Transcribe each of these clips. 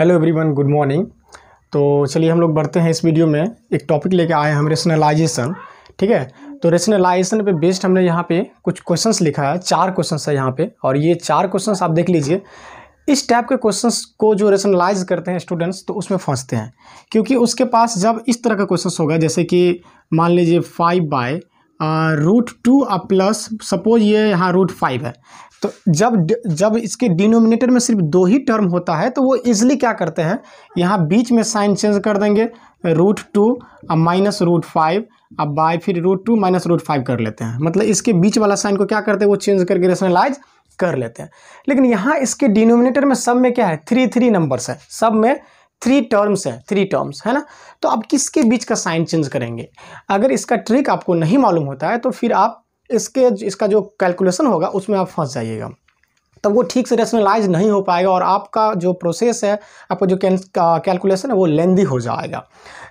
hello everyone good morning तो चलिए हम लोग बढ़ते हैं इस वीडियो में एक टॉपिक लेके आए हम रेशनलाइजेशन ठीक है तो रेशनलाइजेशन पे बेस्ड हमने यहाँ पे कुछ क्वेश्चंस लिखा है चार क्वेश्चंस है यहाँ पे और ये चार क्वेश्चंस आप देख लीजिए इस टाइप के क्वेश्चंस को जो रेशनलाइज करते हैं स्टूडेंट्स तो उसमें फंसते हैं क्योंकि उसके पास जब इस तरह का क्वेश्चन होगा जैसे कि मान लीजिए five by root two plus suppose ये यहाँ रूट फाइव है तो जब जब इसके डिनोमिनेटर में सिर्फ दो ही टर्म होता है तो वो इजली क्या करते हैं यहाँ बीच में साइन चेंज कर देंगे रूट टू अब माइनस रूट फाइव अब बाय फिर root two minus root five कर लेते हैं मतलब इसके बीच वाला साइन को क्या करते हैं वो चेंज करके रेशनलाइज कर लेते हैं लेकिन यहाँ इसके डिनोमिनेटर में सब में क्या है थ्री थ्री नंबर्स है सब में थ्री टर्म्स है थ्री टर्म्स है ना तो आप किसके बीच का साइन चेंज करेंगे अगर इसका ट्रिक आपको नहीं मालूम होता है तो फिर आप इसके इसका जो कैलकुलेशन होगा उसमें आप फंस जाइएगा तब वो ठीक से रेशनलाइज नहीं हो पाएगा और आपका जो प्रोसेस है आपका जो कैलकुलेशन है वो लेंदी हो जाएगा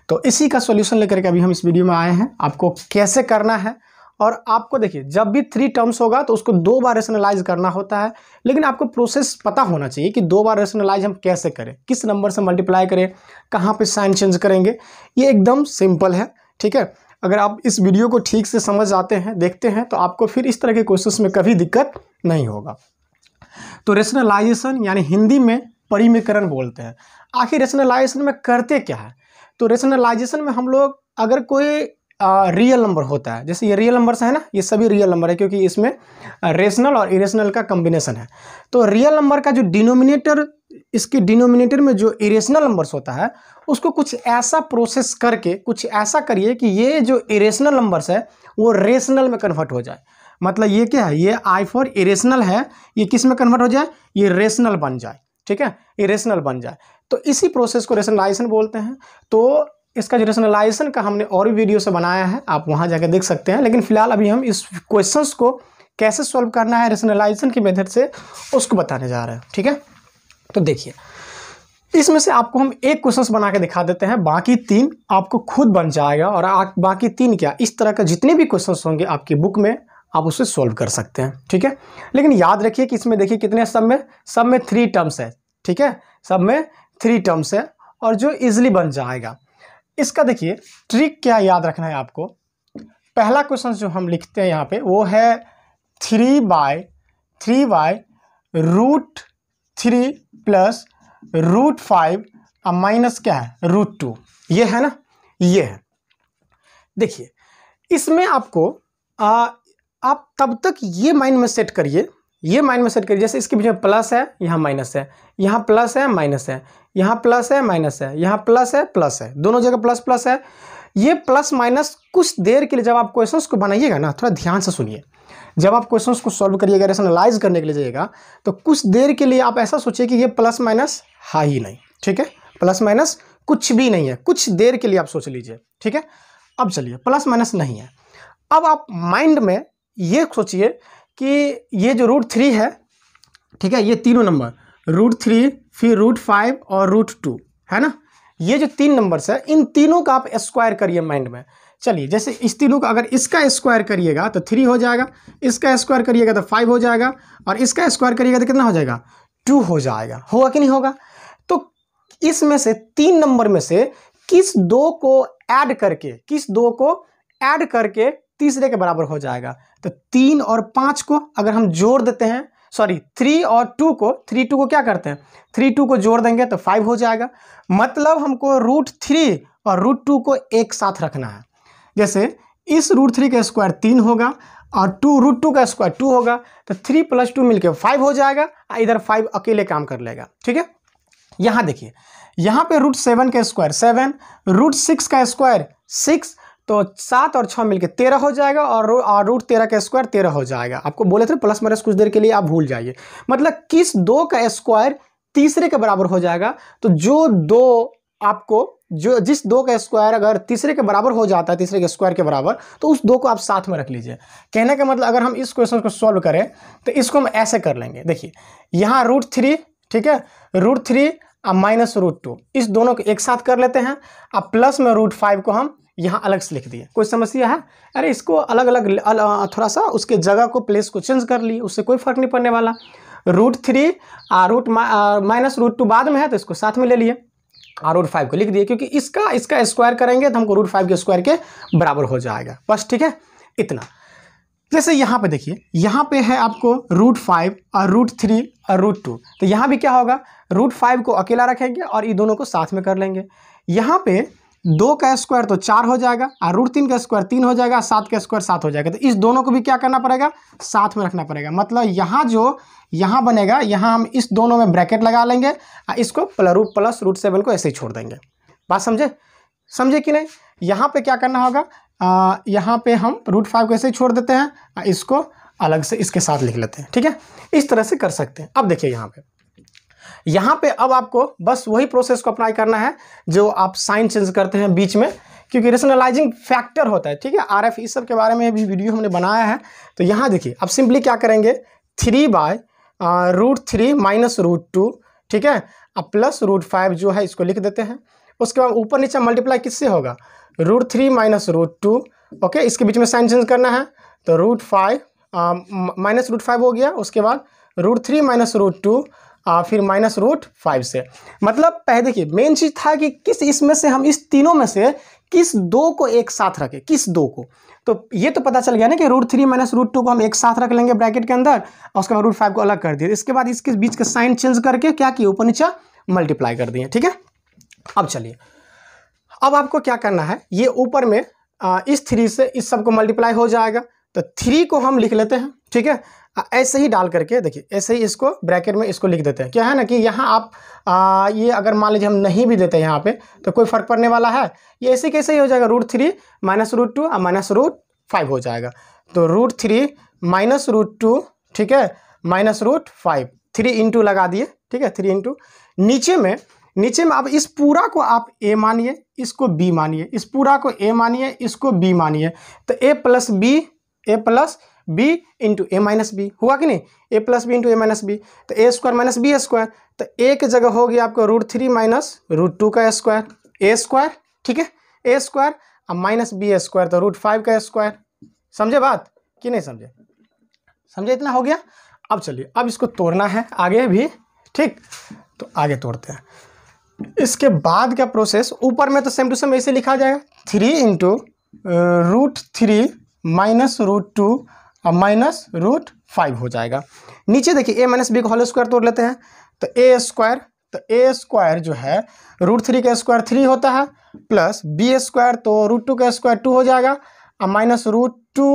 तो इसी का सोल्यूशन लेकर के अभी हम इस वीडियो में आए हैं आपको कैसे करना है और आपको देखिए जब भी थ्री टर्म्स होगा तो उसको दो बार रेशनलाइज करना होता है लेकिन आपको प्रोसेस पता होना चाहिए कि दो बार रेशनलाइज हम कैसे करें किस नंबर से मल्टीप्लाई करें कहाँ पे साइन चेंज करेंगे ये एकदम सिंपल है ठीक है अगर आप इस वीडियो को ठीक से समझ जाते हैं देखते हैं तो आपको फिर इस तरह के क्वेश्चन में कभी दिक्कत नहीं होगा तो रेशनलाइजेशन यानी हिंदी में परिमिकरण बोलते हैं आखिर रेशनलाइजेशन में करते क्या है तो रेशनलाइजेशन में हम लोग अगर कोई आ, रियल नंबर होता है जैसे ये रियल नंबर है ना ये सभी रियल नंबर है क्योंकि इसमें रेशनल और इरेशनल का कम्बिनेशन है तो रियल नंबर का जो डिनोमिनेटर इसके डिनोमिनेटर में जो इरेशनल नंबर्स होता है उसको कुछ ऐसा प्रोसेस करके कुछ ऐसा करिए कि ये जो इरेशनल नंबर्स है वो रेशनल में कन्वर्ट हो जाए मतलब ये क्या है ये आई फॉर इरेशनल है ये किस में कन्वर्ट हो जाए ये रेशनल बन जाए ठीक है इरेशनल बन जाए तो इसी प्रोसेस को रेशनलाइजेशन बोलते हैं तो इसका जो रेशनलाइजेशन का हमने और भी वीडियो से बनाया है आप वहाँ जाकर देख सकते हैं लेकिन फिलहाल अभी हम इस क्वेश्चन को कैसे सॉल्व करना है रेशनलाइजेशन के मेथड से उसको बताने जा रहे हैं ठीक है तो देखिए इसमें से आपको हम एक क्वेश्चन बना के दिखा देते हैं बाकी तीन आपको खुद बन जाएगा और बाकी तीन क्या इस तरह का जितने भी क्वेश्चन होंगे आपकी बुक में आप उसे सॉल्व कर सकते हैं ठीक है लेकिन याद रखिए कि इसमें देखिए कितने सब में सब में थ्री टर्म्स है ठीक है सब में थ्री टर्म्स है और जो इजिली बन जाएगा इसका देखिए ट्रिक क्या याद रखना है आपको पहला क्वेश्चन जो हम लिखते हैं यहाँ पे वो है three by three by root three plus root five और माइनस क्या है रूट टू ये है ना ये है देखिए इसमें आपको आ, आप तब तक ये माइंड में सेट करिए ये माइंड में सेट करिए जैसे इसके बीच में प्लस है यहाँ माइनस है यहाँ प्लस है माइनस है यहाँ प्लस है माइनस है यहाँ प्लस है प्लस है दोनों जगह प्लस प्लस है ये प्लस माइनस कुछ देर के लिए जब आप क्वेश्चन को बनाइएगा ना थोड़ा ध्यान से सुनिए जब आप क्वेश्चन को सॉल्व करिएगा रेशनलाइज करने के लिए जाइएगा तो कुछ देर के लिए आप ऐसा सोचिए कि ये प्लस माइनस हा ही नहीं ठीक है प्लस माइनस कुछ भी नहीं है कुछ देर के लिए आप सोच लीजिए ठीक है अब चलिए प्लस माइनस नहीं है अब आप माइंड में ये सोचिए कि ये जो रूट थ्री है ठीक है ये तीनों नंबर रूट थ्री फिर रूट फाइव और रूट टू है ना ये जो तीन नंबर्स है इन तीनों का आप स्क्वायर करिए माइंड में चलिए जैसे इस तीनों को अगर इसका स्क्वायर करिएगा तो थ्री हो जाएगा इसका स्क्वायर करिएगा तो फाइव हो जाएगा और इसका स्क्वायर करिएगा तो कितना हो जाएगा टू हो जाएगा होगा कि नहीं होगा तो इसमें से तीन नंबर में से किस दो को ऐड करके किस दो को ऐड करके तीसरे के बराबर हो जाएगा तो तीन और पाँच को अगर हम जोड़ देते हैं सॉरी थ्री और टू को थ्री टू को क्या करते हैं थ्री टू को जोड़ देंगे तो फाइव हो जाएगा मतलब हमको रूट थ्री और रूट टू को एक साथ रखना है जैसे इस रूट थ्री का स्क्वायर तीन होगा और टू रूट टू का स्क्वायर टू होगा तो थ्री प्लस टू मिलकर फाइव हो जाएगा और इधर फाइव अकेले काम कर लेगा ठीक है यहाँ देखिए यहाँ पे रूट सेवन का स्क्वायर सेवन रूट सिक्स का स्क्वायर सिक्स तो सात और छः मिलकर तेरह हो जाएगा और और रूट तेरह का स्क्वायर तेरह हो जाएगा आपको बोले थे प्लस माइनस कुछ देर के लिए आप भूल जाइए मतलब किस दो का स्क्वायर तीसरे के बराबर हो जाएगा तो जो दो आपको जो जिस दो का स्क्वायर अगर तीसरे के बराबर हो जाता है तीसरे के स्क्वायर के बराबर तो उस दो को आप साथ में रख लीजिए कहने का मतलब अगर हम इस क्वेश्चन को सॉल्व करें तो इसको हम ऐसे कर लेंगे देखिए यहाँ रूट थ्री ठीक है रूट थ्री और माइनस रूट टू इस दोनों को एक साथ कर लेते हैं अब प्लस में रूट फाइव को हम यहाँ अलग से लिख दिए कोई समस्या है अरे इसको अलग अलग थोड़ा सा उसके जगह को प्लेस को चेंज कर लिए उससे कोई फर्क नहीं पड़ने वाला root three root minus root two बाद में है तो इसको साथ में ले लिए और रूट फाइव को लिख दिए क्योंकि इसका इसका स्क्वायर करेंगे तो हमको रूट फाइव के स्क्वायर के बराबर हो जाएगा बस ठीक है इतना जैसे यहाँ पे देखिए यहाँ पे है आपको रूट फाइव और रूट थ्री और रूट टू तो यहाँ भी क्या होगा रूट फाइव को अकेला रखेंगे और ये दोनों को साथ में कर लेंगे यहाँ पे दो का स्क्वायर तो चार हो जाएगा और रूट तीन का स्क्वायर तीन हो जाएगा सात का स्क्वायर सात हो जाएगा तो इस दोनों को भी क्या करना पड़ेगा साथ में रखना पड़ेगा मतलब यहाँ जो यहाँ बनेगा यहाँ हम इस दोनों में ब्रैकेट लगा लेंगे और इसको प्लस प्लस रूट सेवन को ऐसे ही छोड़ देंगे बात समझे समझे कि नहीं यहाँ पर क्या करना होगा यहाँ पर हम रूट फाइव को ऐसे ही छोड़ देते हैं इसको अलग से इसके साथ लिख लेते हैं ठीक है इस तरह से कर सकते हैं अब देखिए यहाँ पर यहाँ पे अब आपको बस वही प्रोसेस को अप्लाई करना है जो आप साइन चेंज करते हैं बीच में क्योंकि रेशनलाइजिंग फैक्टर होता है ठीक है आर एफ इस सब के बारे में भी वीडियो हमने बनाया है तो यहाँ देखिए अब सिंपली क्या करेंगे three by root three minus root two ठीक है अब प्लस रूट फाइव जो है इसको लिख देते हैं उसके बाद ऊपर नीचे मल्टीप्लाई किससे होगा root three minus root two okay इसके बीच में साइन चेंज करना है तो root five minus root five हो गया उसके बाद root three minus root two फिर माइनस रूट फाइव से मतलब पहले देखिए मेन चीज़ था कि किस इसमें से हम इस तीनों में से किस दो को एक साथ रखें किस दो को तो ये तो पता चल गया ना कि root three minus root two को हम एक साथ रख लेंगे ब्रैकेट के अंदर और उसके बाद रूट फाइव को अलग कर दिए इसके बाद इसके बीच का साइन चेंज करके क्या किए ऊपर नीचे मल्टीप्लाई कर दिए ठीक है अब चलिए अब आपको क्या करना है ये ऊपर में आ, इस थ्री से इस सब को मल्टीप्लाई हो जाएगा तो थ्री को हम लिख लेते हैं ठीक है हाँ, ऐसे ही डाल करके देखिए ऐसे ही इसको ब्रैकेट में इसको लिख देते हैं क्या है ना कि यहाँ आप आ, ये अगर मान लीजिए हम नहीं भी देते यहाँ पे तो कोई फर्क पड़ने वाला है ये ऐसे कैसे ही हो जाएगा root three minus root two और माइनस रूट फाइव हो जाएगा तो root three minus root two ठीक है minus root five three into लगा दिए ठीक है थ्री इंटू नीचे में नीचे में आप इस पूरा को आप ए मानिए इसको बी मानिए इस पूरा को ए मानिए इसको बी मानिए तो A plus B A plus B into A minus B हुआ कि नहीं A plus B into A minus B तो A square minus B square तो ए की जगह होगी आपको root three minus root two का स्क्वायर ए स्क्वायर ठीक है ए स्क्वायर और माइनस बी स्क्वायर तो रूट फाइव का स्क्वायर समझे बात कि नहीं समझे समझे इतना हो गया अब चलिए अब इसको तोड़ना है आगे भी ठीक तो आगे तोड़ते हैं इसके बाद का प्रोसेस ऊपर में तो सेम टू सेम ऐसे लिखा जाएगा three into root three minus root two और माइनस रूट फाइव हो जाएगा नीचे देखिए ए माइनस बी का होल स्क्वायर तोड़ लेते हैं तो ए स्क्वायर तो ए स्क्वायर जो है रूट थ्री का स्क्वायर थ्री होता है प्लस बी स्क्वायर तो रूट टू का स्क्वायर टू हो जाएगा और माइनस रूट टू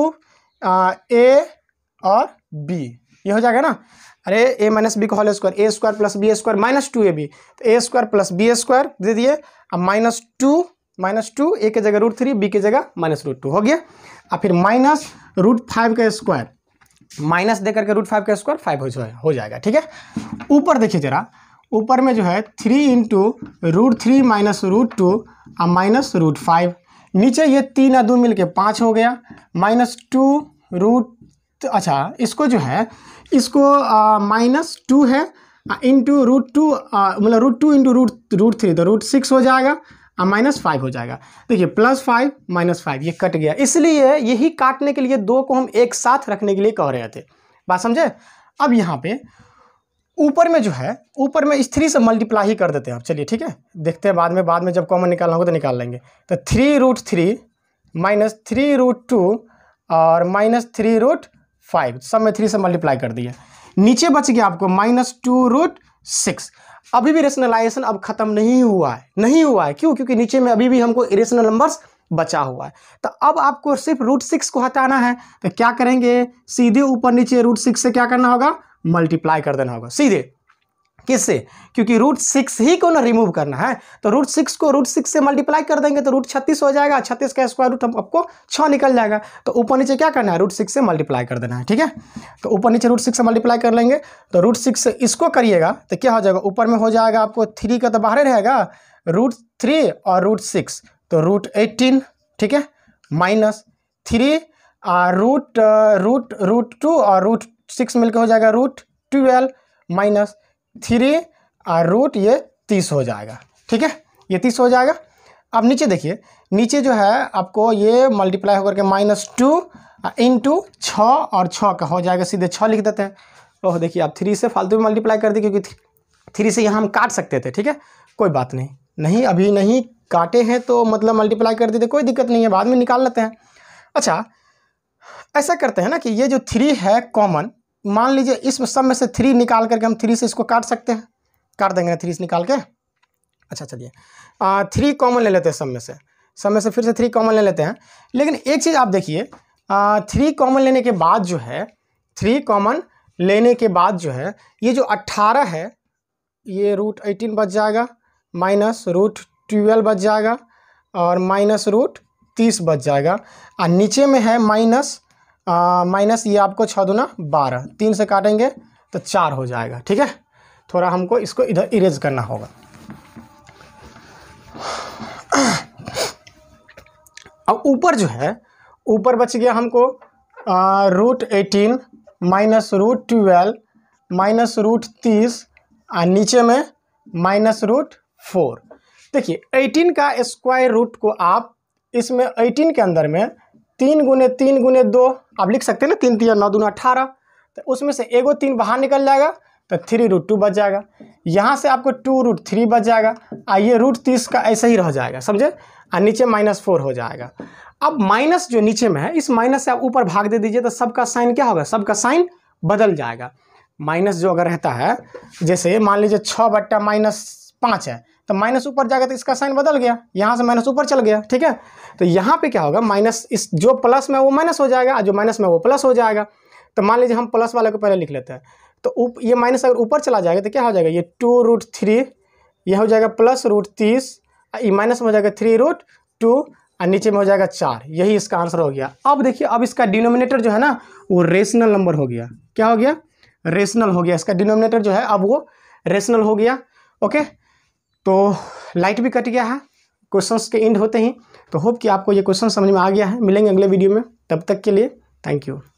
ए और बी ये हो जाएगा ना अरे ए माइनस बी का whole square A square plus B square minus two A B तो A square plus B square दे दिए अब minus two minus two A के जगह रूट थ्री बी के जगह माइनस रूट टू हो गया और फिर माइनस रूट फाइव का स्क्वायर माइनस दे करके रूट फाइव का स्क्वायर फाइव हो जाए हो जाएगा ठीक है ऊपर देखिए जरा ऊपर में जो है three into root three minus root two और माइनस रूट फाइव नीचे ये तीन और दो मिल के पाँच हो गया माइनस टू रूट अच्छा इसको जो है इसको माइनस टू है इंटू रूट टू मतलब root two into root root three तो रूट सिक्स हो जाएगा और माइनस फाइव हो जाएगा देखिए प्लस फाइव माइनस फाइव ये कट गया इसलिए यही काटने के लिए दो को हम एक साथ रखने के लिए कह रहे थे बात समझे अब यहाँ पे ऊपर में जो है ऊपर में इस थ्री से मल्टीप्लाई ही कर देते हैं आप चलिए ठीक है देखते हैं बाद में बाद में जब कॉमन निकालना होगा तो निकाल लेंगे तो three root three minus three root two और माइनस थ्री रूट फाइव सब में थ्री से मल्टीप्लाई कर दिया नीचे बच गया आपको माइनस टू रूट सिक्स अभी भी रेशनलाइजेशन अब खत्म नहीं हुआ है नहीं हुआ है क्यों क्योंकि नीचे में अभी भी हमको इरेशनल नंबर्स बचा हुआ है तो अब आपको सिर्फ रूट सिक्स को हटाना है तो क्या करेंगे सीधे ऊपर नीचे रूट सिक्स से क्या करना होगा मल्टीप्लाई कर देना होगा सीधे किससे क्योंकि रूट सिक्स ही को ना रिमूव करना है तो रूट सिक्स को रूट सिक्स से मल्टीप्लाई कर देंगे तो रूट छत्तीस हो जाएगा छत्तीस का स्क्वायर रूट हम आपको छः निकल जाएगा तो ऊपर नीचे क्या करना है रूट सिक्स से मल्टीप्लाई कर देना है ठीक है तो ऊपर नीचे रूट सिक्स से मल्टीप्लाई कर लेंगे तो रूट सिक्स से इसको करिएगा तो क्या हो जाएगा ऊपर में हो जाएगा आपको थ्री का तो बाहर रहेगा रूट थ्री और रूट सिक्स तो रूट एटीन ठीक है माइनस थ्री और रूट रूट रूट टू और रूट सिक्स मिलकर हो जाएगा रूट ट्वेल्व माइनस थ्री और रूट ये तीस हो जाएगा ठीक है ये तीस हो जाएगा अब नीचे देखिए नीचे जो है आपको ये मल्टीप्लाई होकर के माइनस टू इन टू छः और छः का हो जाएगा सीधे छः लिख देते हैं ओह देखिए आप थ्री से फालतू में मल्टीप्लाई कर दिए क्योंकि थ्री से यहाँ हम काट सकते थे ठीक है कोई बात नहीं नहीं अभी नहीं काटे हैं तो मतलब मल्टीप्लाई कर देते कोई दिक्कत नहीं है बाद में निकाल लेते हैं अच्छा ऐसा करते हैं ना कि ये जो थ्री है कॉमन मान लीजिए इस सब में से थ्री निकाल करके हम थ्री से इसको काट सकते हैं काट देंगे ना थ्री से निकाल के अच्छा चलिए थ्री कॉमन ले लेते हैं सब में से सब में से फिर से थ्री कॉमन ले लेते हैं लेकिन एक चीज़ आप देखिए थ्री कॉमन लेने के बाद जो है थ्री कॉमन लेने के बाद जो है ये जो अट्ठारह है ये रूट एटीन बच जाएगा माइनस रूट ट्वेल्व बच जाएगा और माइनस रूट तीस बच जाएगा और नीचे में है माइनस माइनस ये आपको छः दुना बारह तीन से काटेंगे तो चार हो जाएगा ठीक है थोड़ा हमको इसको इधर इरेज करना होगा अब ऊपर जो है ऊपर बच गया हमको root eighteen minus root twelve minus root तीस और नीचे में माइनस रूट फोर देखिए एटीन का स्क्वायर रूट को आप इसमें एटीन के अंदर में तीन गुने तीन गुने दो आप लिख सकते हैं ना तीन तीन नौ दूना अठारह तो उसमें से एगो तीन बाहर निकल जाएगा तो थ्री रूट टू बच जाएगा यहाँ से आपको टू रूट थ्री बच जाएगा और ये रूट तीस का ऐसे ही रह जाएगा समझे और नीचे माइनस फोर हो जाएगा अब माइनस जो नीचे में है इस माइनस से आप ऊपर भाग दे दीजिए तो सबका साइन क्या होगा सबका साइन बदल जाएगा माइनस जो अगर रहता है जैसे मान लीजिए छः बट्टा माइनस पाँच है तो माइनस ऊपर जाएगा तो इसका साइन बदल गया यहाँ से माइनस ऊपर चल गया ठीक है तो यहाँ पे क्या होगा माइनस इस जो प्लस में वो माइनस हो जाएगा और जो माइनस में वो प्लस हो जाएगा तो मान लीजिए हम प्लस वाले को पहले लिख लेते हैं तो उप, ये माइनस अगर ऊपर चला जाएगा तो क्या हो जाएगा ये टू रूट थ्री यह हो जाएगा प्लस रूट तीस ये माइनस में हो जाएगा थ्री रूट टू और नीचे में हो जाएगा चार यही इसका आंसर हो गया अब देखिए अब इसका डिनोमिनेटर जो है ना वो रेशनल नंबर हो गया क्या हो गया रेशनल हो गया इसका डिनोमिनेटर जो है अब वो रेशनल हो गया ओके तो लाइट भी कट गया है क्वेश्चंस के एंड होते ही तो होप कि आपको ये क्वेश्चन समझ में आ गया है मिलेंगे अगले वीडियो में तब तक के लिए थैंक यू